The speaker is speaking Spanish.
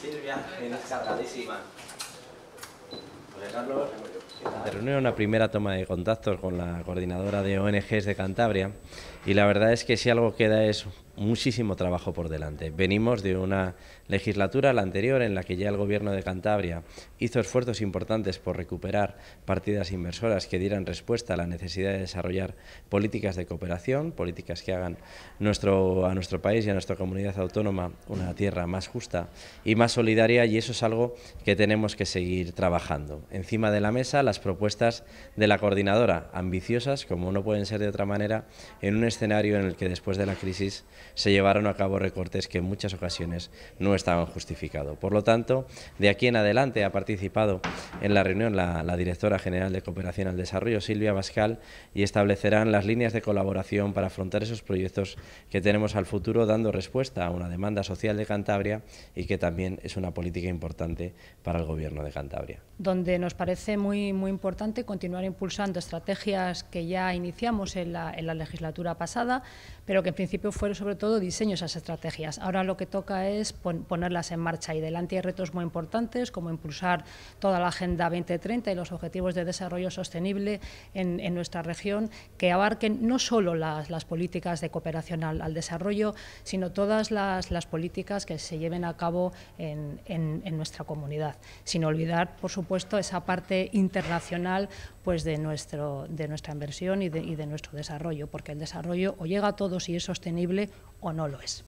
Silvia, vienes cargadísima. una primera toma de contactos con la coordinadora de ONGs de Cantabria y la verdad es que si algo queda eso muchísimo trabajo por delante. Venimos de una legislatura, la anterior, en la que ya el Gobierno de Cantabria hizo esfuerzos importantes por recuperar partidas inversoras que dieran respuesta a la necesidad de desarrollar políticas de cooperación, políticas que hagan nuestro, a nuestro país y a nuestra comunidad autónoma una tierra más justa y más solidaria y eso es algo que tenemos que seguir trabajando. Encima de la mesa las propuestas de la coordinadora, ambiciosas como no pueden ser de otra manera, en un escenario en el que después de la crisis se llevaron a cabo recortes que en muchas ocasiones no estaban justificados. Por lo tanto, de aquí en adelante ha participado en la reunión la, directora general de Cooperación al Desarrollo, Silvia Bascal, y establecerán las líneas de colaboración para afrontar esos proyectos que tenemos al futuro, dando respuesta a una demanda social de Cantabria y que también es una política importante para el Gobierno de Cantabria. Donde nos parece muy, muy importante continuar impulsando estrategias que ya iniciamos en la, en la legislatura pasada, pero que en principio fueron sobre todo diseño esas estrategias. Ahora lo que toca es ponerlas en marcha y delante hay retos muy importantes como impulsar toda la Agenda 2030 y los Objetivos de Desarrollo Sostenible en, nuestra región que abarquen no solo las, políticas de cooperación al, desarrollo, sino todas las, políticas que se lleven a cabo en, en nuestra comunidad, sin olvidar, por supuesto, esa parte internacional pues de, nuestro, de nuestra inversión y de, y de nuestro desarrollo, porque el desarrollo o llega a todos y es sostenible o no lo es.